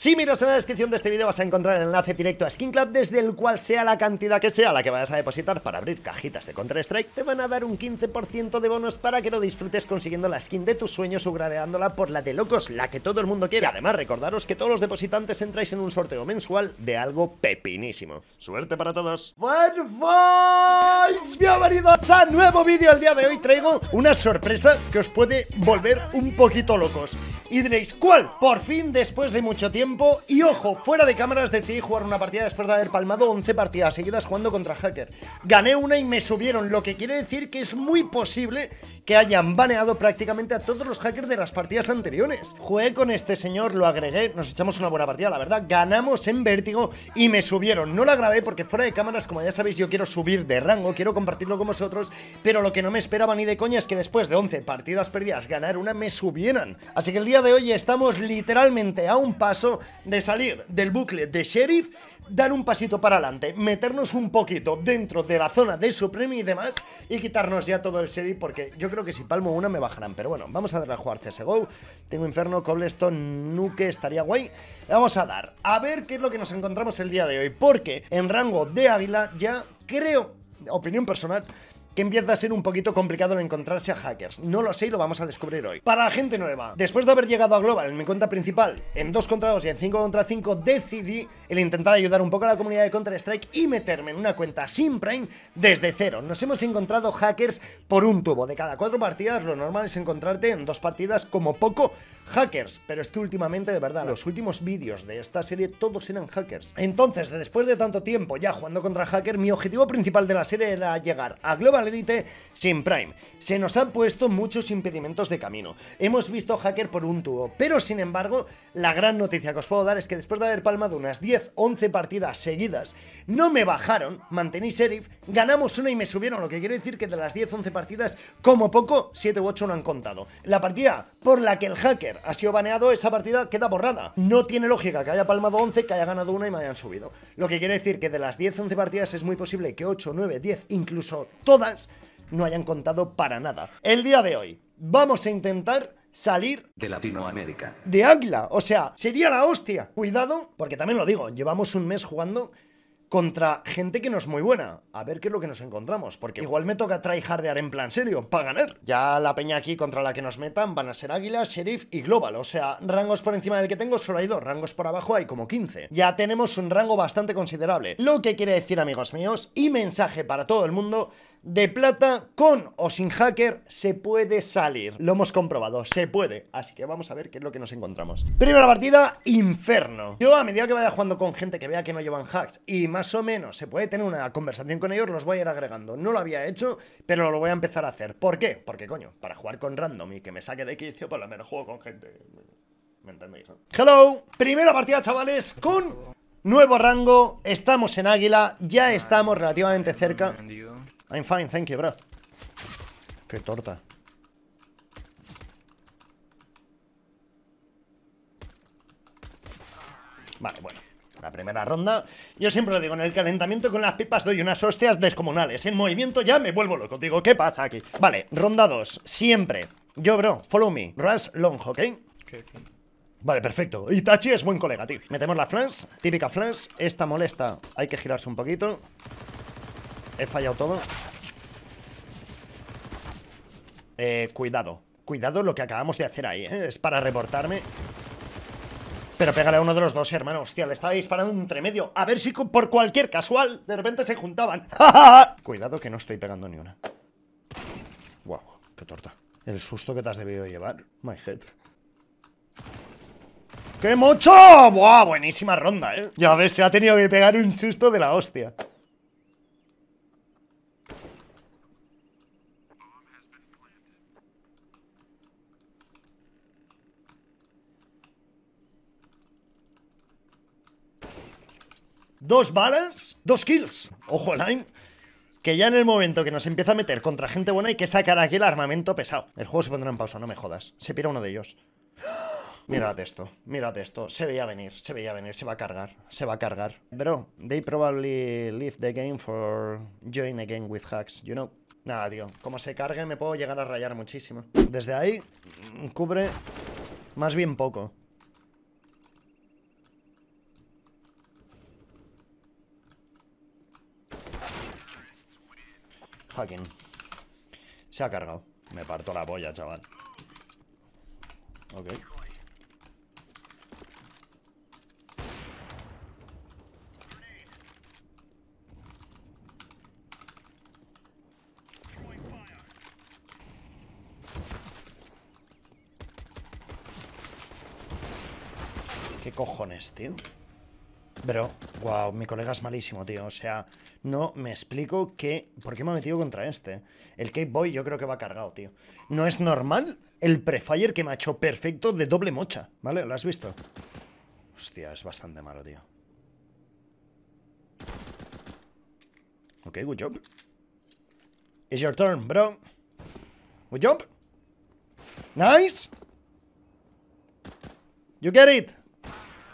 Si miras en la descripción de este vídeo vas a encontrar el enlace directo a Skin Club desde el cual sea la cantidad que sea la que vayas a depositar para abrir cajitas de Counter-Strike te van a dar un 15% de bonos para que lo disfrutes consiguiendo la skin de tus sueños o gradeándola por la de locos, la que todo el mundo quiere. además recordaros que todos los depositantes entráis en un sorteo mensual de algo pepinísimo. ¡Suerte para todos! bienvenidos a nuevo vídeo. El día de hoy traigo una sorpresa que os puede volver un poquito locos. Y diréis, ¿cuál? Por fin, después de mucho tiempo y ojo, fuera de cámaras decidí jugar una partida después de haber palmado 11 partidas seguidas jugando contra hacker. Gané una y me subieron, lo que quiere decir que es muy posible que hayan baneado prácticamente a todos los hackers de las partidas anteriores. Jugué con este señor, lo agregué, nos echamos una buena partida, la verdad. Ganamos en vértigo y me subieron. No la grabé porque fuera de cámaras, como ya sabéis, yo quiero subir de rango, quiero compartirlo con vosotros, pero lo que no me esperaba ni de coña es que después de 11 partidas perdidas ganar una me subieran. Así que el día de hoy estamos literalmente a un paso de salir del bucle de sheriff, dar un pasito para adelante, meternos un poquito dentro de la zona de Supreme y demás y quitarnos ya todo el sheriff porque yo creo que si palmo una me bajarán. Pero bueno, vamos a darle a jugar CSGO. Tengo Inferno, Cobblestone, Nuke, estaría guay. Vamos a dar a ver qué es lo que nos encontramos el día de hoy porque en rango de águila ya creo, opinión personal, que empieza a ser un poquito complicado el encontrarse a hackers. No lo sé y lo vamos a descubrir hoy. Para la gente nueva, después de haber llegado a Global en mi cuenta principal, en 2 contra 2 y en 5 contra 5, decidí el intentar ayudar un poco a la comunidad de Counter-Strike y meterme en una cuenta sin Prime desde cero. Nos hemos encontrado hackers por un tubo. De cada cuatro partidas, lo normal es encontrarte en dos partidas como poco hackers. Pero es que últimamente, de verdad, los últimos vídeos de esta serie todos eran hackers. Entonces, después de tanto tiempo ya jugando contra hacker, mi objetivo principal de la serie era llegar a Global sin Prime. Se nos han puesto muchos impedimentos de camino. Hemos visto hacker por un tubo, pero sin embargo, la gran noticia que os puedo dar es que después de haber palmado unas 10, 11 partidas seguidas, no me bajaron, mantení sheriff, ganamos una y me subieron, lo que quiere decir que de las 10, 11 partidas, como poco, 7 u 8 no han contado. La partida por la que el hacker ha sido baneado, esa partida queda borrada. No tiene lógica que haya palmado 11, que haya ganado una y me hayan subido. Lo que quiere decir que de las 10, 11 partidas es muy posible que 8, 9, 10, incluso todas no hayan contado para nada. El día de hoy vamos a intentar salir de Latinoamérica. De Águila, o sea, sería la hostia. Cuidado, porque también lo digo, llevamos un mes jugando contra gente que no es muy buena. A ver qué es lo que nos encontramos, porque igual me toca tryhardear en plan serio, para ganar. Ya la peña aquí contra la que nos metan van a ser Águila, Sheriff y Global, o sea, rangos por encima del que tengo solo hay dos, rangos por abajo hay como 15. Ya tenemos un rango bastante considerable, lo que quiere decir, amigos míos, y mensaje para todo el mundo, de plata con o sin hacker se puede salir. Lo hemos comprobado, se puede. Así que vamos a ver qué es lo que nos encontramos. Primera partida, Inferno. Yo a medida que vaya jugando con gente que vea que no llevan hacks y más o menos se puede tener una conversación con ellos, los voy a ir agregando. No lo había hecho, pero lo voy a empezar a hacer. ¿Por qué? Porque coño, para jugar con random y que me saque de quicio, por lo menos juego con gente. ¿Me entendéis? Hello, primera partida chavales con Nuevo rango, estamos en Águila, ya estamos relativamente cerca I'm fine, thank you, bro. Qué torta. Vale, bueno. La primera ronda. Yo siempre lo digo, en el calentamiento con las pipas doy unas hostias descomunales. En movimiento ya me vuelvo loco. Digo, ¿qué pasa aquí? Vale, ronda 2. Siempre. Yo, bro, follow me. Rush long, ¿ok? Vale, perfecto. Itachi es buen colega, tío. Metemos la flash, típica flash. Esta molesta, hay que girarse un poquito. He fallado todo. Eh, cuidado. Cuidado lo que acabamos de hacer ahí, ¿eh? Es para reportarme. Pero pégale a uno de los dos, hermano. Hostia, le estaba disparando un tremedio A ver si por cualquier casual de repente se juntaban. Cuidado que no estoy pegando ni una. Guau, wow, qué torta. El susto que te has debido llevar. My head. ¡Qué mocho! ¡Buah! Buenísima ronda, ¿eh? Ya ves, se ha tenido que pegar un susto de la hostia. Dos balas, dos kills. Ojo, line, Que ya en el momento que nos empieza a meter contra gente buena hay que sacar aquí el armamento pesado. El juego se pondrá en pausa, no me jodas. Se pira uno de ellos. Mírate esto, mírate esto. Se veía venir, se veía venir, se va a cargar, se va a cargar. Bro, they probably leave the game for join a game with hacks, you know. Nada, tío, como se cargue me puedo llegar a rayar muchísimo. Desde ahí, mm, cubre más bien poco. Se ha cargado. Me parto la polla, chaval. Ok. ¿Qué cojones, tío? Pero, wow, mi colega es malísimo, tío. O sea, no me explico qué... ¿Por qué me ha metido contra este? El Cape Boy yo creo que va cargado, tío. No es normal el prefire que me ha hecho perfecto de doble mocha, ¿vale? ¿Lo has visto? Hostia, es bastante malo, tío. Ok, good job. It's your turn, bro. Good job. Nice. You get it.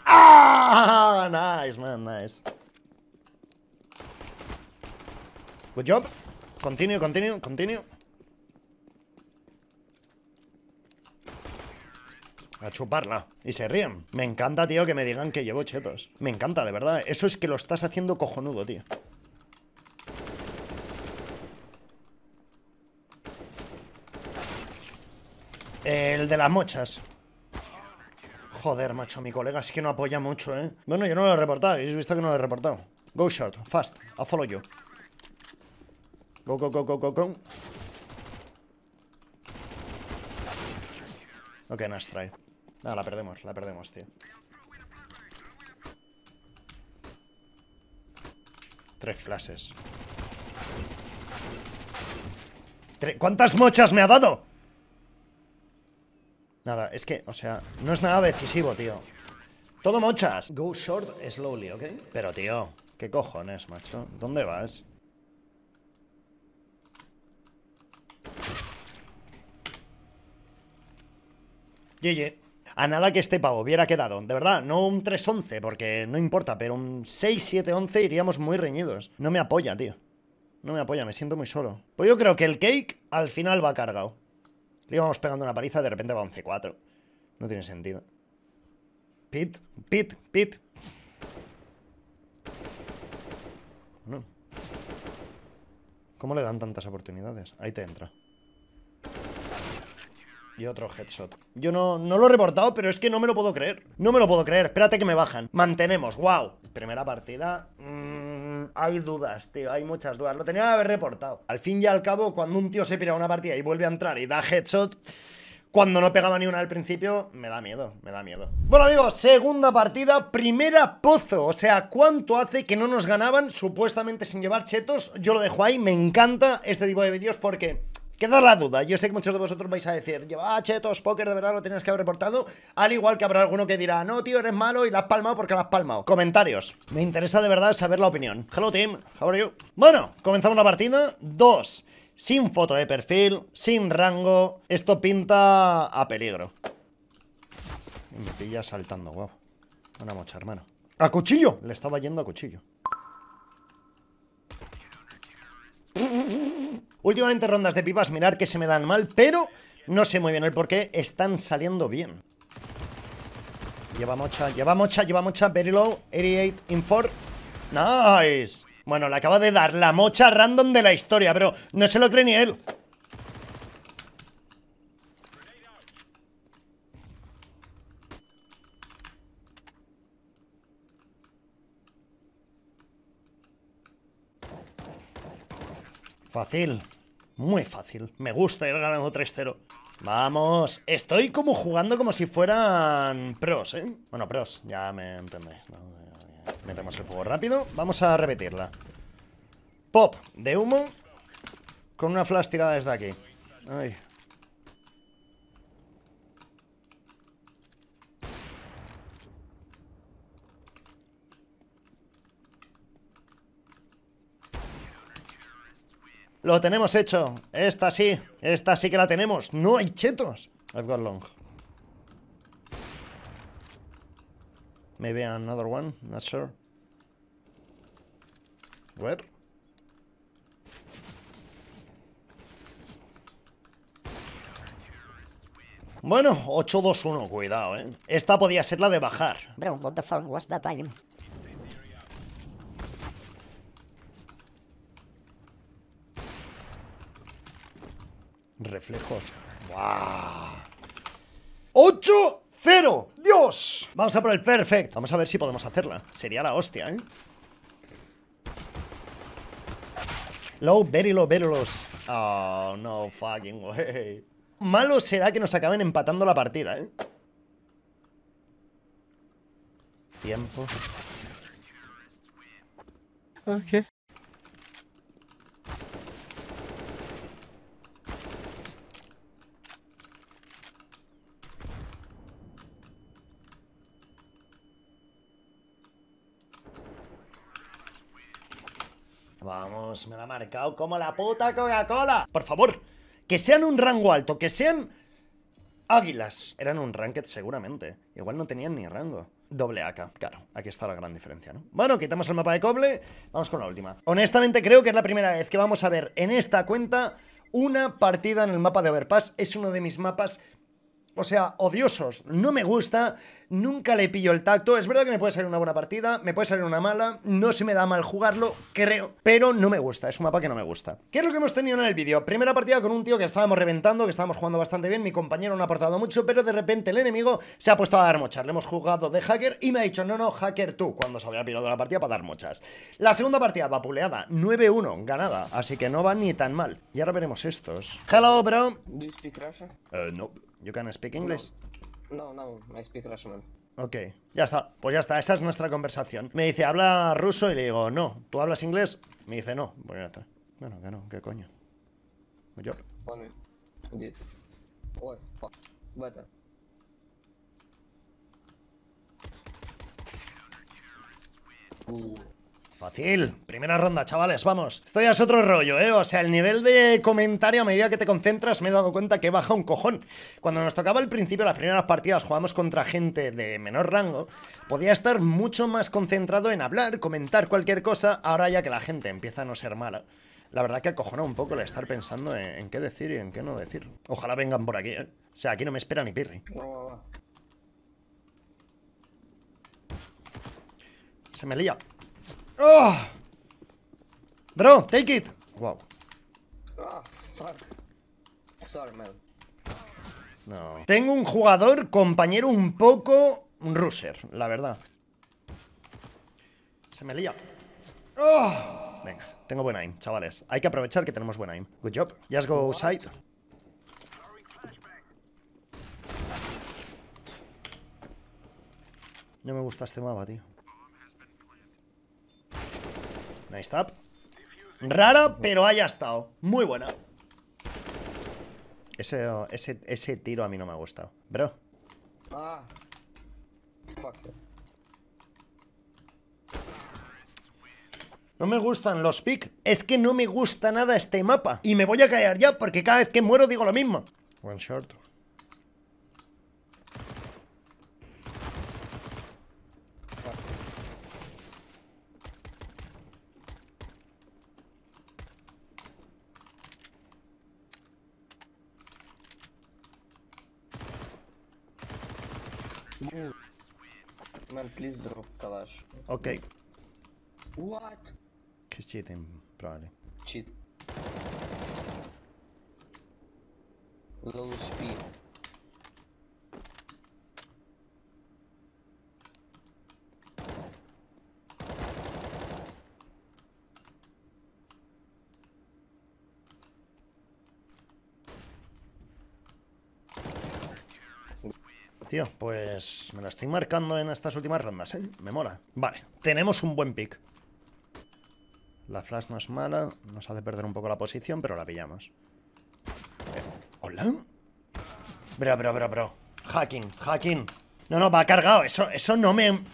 Ah, nice, man, nice. Good job. Continue, continue, continue. A chuparla. Y se ríen. Me encanta, tío, que me digan que llevo chetos. Me encanta, de verdad. Eso es que lo estás haciendo cojonudo, tío. El de las mochas. Joder, macho, mi colega es que no apoya mucho, ¿eh? Bueno, yo no lo he reportado, habéis visto que no lo he reportado. Go short, fast, a follow you. Go, go, go, go, go, go. Ok, nice try. Ah, la perdemos, la perdemos, tío. Tres flashes. ¿Cuántas mochas me ha dado? Nada, es que, o sea, no es nada decisivo, tío. Todo mochas. Go short slowly, ¿ok? Pero, tío, ¿qué cojones, macho? ¿Dónde vas? GG. A nada que este pavo hubiera quedado. De verdad, no un 3-11, porque no importa, pero un 6-7-11 iríamos muy reñidos. No me apoya, tío. No me apoya, me siento muy solo. Pues yo creo que el cake al final va cargado. Le íbamos pegando una paliza, de repente va 11-4. No tiene sentido. Pit, pit, pit. No. ¿Cómo le dan tantas oportunidades? Ahí te entra. Y otro headshot. Yo no, no lo he reportado, pero es que no me lo puedo creer. No me lo puedo creer. Espérate que me bajan. Mantenemos. Wow. Primera partida. Mm, hay dudas, tío, hay muchas dudas. Lo tenía que haber reportado. Al fin y al cabo, cuando un tío se pira una partida y vuelve a entrar y da headshot, cuando no pegaba ni una al principio, me da miedo, me da miedo. Bueno amigos, segunda partida, primera pozo. O sea, ¿cuánto hace que no nos ganaban supuestamente sin llevar chetos? Yo lo dejo ahí, me encanta este tipo de vídeos porque Queda la duda, yo sé que muchos de vosotros vais a decir, yo, ah, che, chetos, poker, de verdad lo tenías que haber reportado, al igual que habrá alguno que dirá, no, tío, eres malo y la has palmado porque la has palmado. Comentarios, me interesa de verdad saber la opinión. Hello team, how are you? Bueno, comenzamos la partida, dos, sin foto de perfil, sin rango, esto pinta a peligro. Me pilla saltando, guau. Wow. Una mocha, hermano. ¡A cuchillo! Le estaba yendo a cuchillo. Últimamente rondas de pipas, mirar que se me dan mal, pero no sé muy bien el por qué están saliendo bien. Lleva mocha, lleva mocha, lleva mocha, very low, 88 in 4. Nice. Bueno, le acaba de dar la mocha random de la historia, pero no se lo cree ni él. Fácil. Muy fácil. Me gusta ir ganando 3-0. Vamos. Estoy como jugando como si fueran pros, ¿eh? Bueno, pros. Ya me entendéis. Metemos el fuego rápido. Vamos a repetirla. Pop de humo. Con una flash tirada desde aquí. Ay. Lo tenemos hecho. Esta sí. Esta sí que la tenemos. No hay chetos. I've got long. Maybe another one. Not sure. Where? Bueno, 8-2-1, cuidado, eh. Esta podía ser la de bajar. Bro, what the fuck was that time? Reflejos. Wow. 8 ¡8-0! ¡Dios! Vamos a por el perfecto. Vamos a ver si podemos hacerla. Sería la hostia, ¿eh? Low, very low, very low. Oh, no fucking way. Malo será que nos acaben empatando la partida, ¿eh? Tiempo. Ok. Ah, Vamos, me la ha marcado como la puta Coca-Cola. Por favor, que sean un rango alto, que sean águilas. Eran un ranked seguramente. Igual no tenían ni rango. Doble AK, claro, aquí está la gran diferencia, ¿no? Bueno, quitamos el mapa de coble, vamos con la última. Honestamente creo que es la primera vez que vamos a ver en esta cuenta una partida en el mapa de Overpass. Es uno de mis mapas o sea, odiosos. No me gusta, nunca le pillo el tacto. Es verdad que me puede salir una buena partida, me puede salir una mala, no se me da mal jugarlo, creo, pero no me gusta, es un mapa que no me gusta. ¿Qué es lo que hemos tenido en el vídeo? Primera partida con un tío que estábamos reventando, que estábamos jugando bastante bien, mi compañero no ha aportado mucho, pero de repente el enemigo se ha puesto a dar mochas. Le hemos jugado de hacker y me ha dicho, no, no, hacker tú, cuando se había pirado la partida para dar mochas. La segunda partida, vapuleada, 9-1, ganada, así que no va ni tan mal. Y ahora veremos estos. Hello, bro. Eh, no. You can speak English? No, no, no I speak Ok, ya está. Pues ya está, esa es nuestra conversación. Me dice, ¿habla ruso? Y le digo, no. ¿Tú hablas inglés? Me dice, no. Bueno, pues ya está. Bueno, que no, qué coño. Yo. Fácil. Primera ronda, chavales, vamos. Esto ya es otro rollo, ¿eh? O sea, el nivel de comentario a medida que te concentras me he dado cuenta que baja un cojón. Cuando nos tocaba al principio las primeras partidas, jugamos contra gente de menor rango, podía estar mucho más concentrado en hablar, comentar cualquier cosa, ahora ya que la gente empieza a no ser mala. La verdad que acojona un poco el estar pensando en, qué decir y en qué no decir. Ojalá vengan por aquí, ¿eh? O sea, aquí no me espera ni pirri. Se me lía. Oh. Bro, take it. Wow. fuck. Sorry, man. No. Tengo un jugador, compañero un poco... Un ruser, la verdad. Se me lía. Oh. Venga, tengo buen aim, chavales. Hay que aprovechar que tenemos buen aim. Good job. Just go side. No me gusta este mapa, tío. Nice tap. Rara, pero haya estado. Muy buena. Ese, tiro a mí no me ha gustado. Bro. No me gustan los pick. Es que no me gusta nada este mapa. Y me voy a caer ya porque cada vez que muero digo lo mismo. One short. move. Man, please drop Kalash. Okay. What? He's cheating, probably. Cheat. Those Tío, pues me la estoy marcando en estas últimas rondas, ¿eh? Me mola. Vale, tenemos un buen pick. La flash no es mala, nos hace perder un poco la posición, pero la pillamos. Eh, ¿Hola? Bro, bro, bro, bro. Hacking, hacking. No, no, va cargado. Eso, eso no me... Em-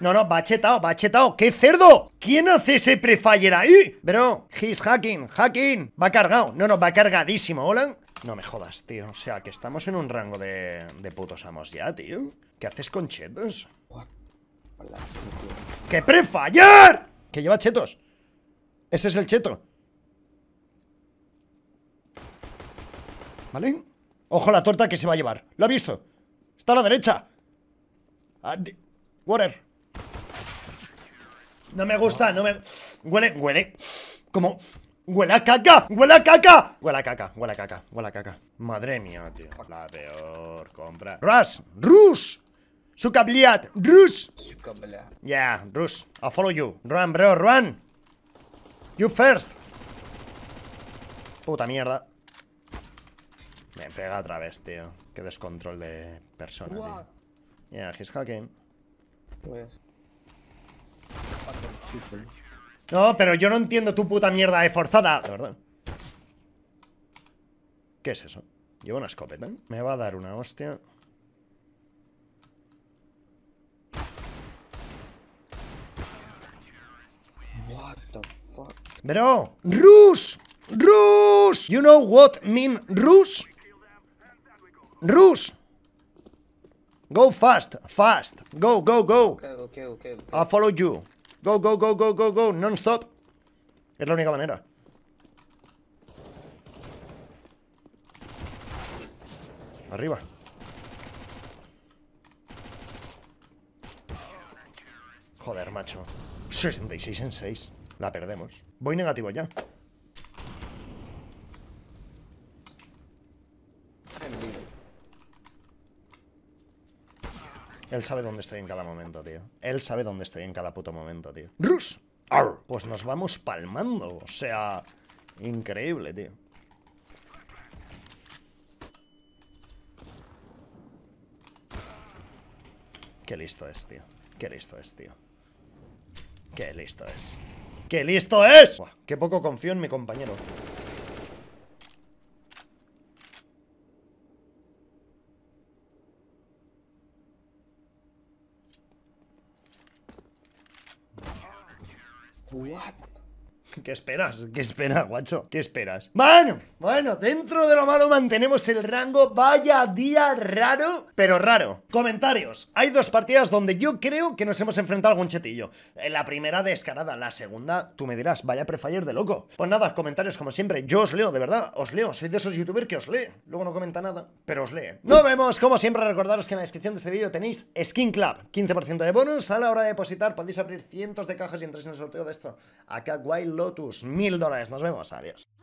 no, no, va chetado, va chetado. ¡Qué cerdo! ¿Quién hace ese prefire ahí? Bro, his hacking, hacking. Va cargado. No, no, va cargadísimo. Hola. No me jodas, tío. O sea, que estamos en un rango de, de putos amos ya, tío. ¿Qué haces con chetos? ¡Que prefallar! ¡Que lleva chetos! Ese es el cheto. ¿Vale? Ojo la torta que se va a llevar. ¿Lo ha visto? Está a la derecha. Ah, water. No me gusta, no me... Huele, huele. Como... ¡Huela a caca! ¡Huela a caca! ¡Huela a caca! ¡Huela a caca! ¡Huela a caca! Madre mía, tío. La peor compra. ¡Rush! ¡Rush! su ¡Rush! ¡Rush! Yeah, Rush. I follow you. Run, bro, run! You first! Puta mierda. Me pega otra vez, tío. Qué descontrol de persona, tío. Yeah, he's hacking. Pues. No, pero yo no entiendo tu puta mierda de forzada. De verdad. ¿Qué es eso? Llevo una escopeta. Me va a dar una hostia. What the fuck? Bro, Rus, Rus. You know what mean Rus? Rus. Go fast, fast. Go, go, go. I follow you. Go, go, go, go, go, go, non-stop. Es la única manera. Arriba. Joder, macho. 66 en 6. La perdemos. Voy negativo ya. Él sabe dónde estoy en cada momento, tío. Él sabe dónde estoy en cada puto momento, tío. ¡Rus! Pues nos vamos palmando. O sea, increíble, tío. Qué listo es, tío. Qué listo es, tío. Qué listo es. ¡Qué listo es! qué poco confío en mi compañero. What? ¿Qué esperas? ¿Qué esperas, guacho? ¿Qué esperas? Bueno, bueno, dentro de lo malo mantenemos el rango. Vaya día raro, pero raro. Comentarios. Hay dos partidas donde yo creo que nos hemos enfrentado a algún chetillo. Eh, la primera descarada, la segunda, tú me dirás, vaya prefire de loco. Pues nada, comentarios como siempre. Yo os leo, de verdad, os leo. Soy de esos youtubers que os lee. Luego no comenta nada, pero os lee. Nos vemos, como siempre, recordaros que en la descripción de este vídeo tenéis Skin Club. 15% de bonus. A la hora de depositar podéis abrir cientos de cajas y entrar en el sorteo de esto. Acá, guay, Lotus. Mil dólares, nos vemos, adiós.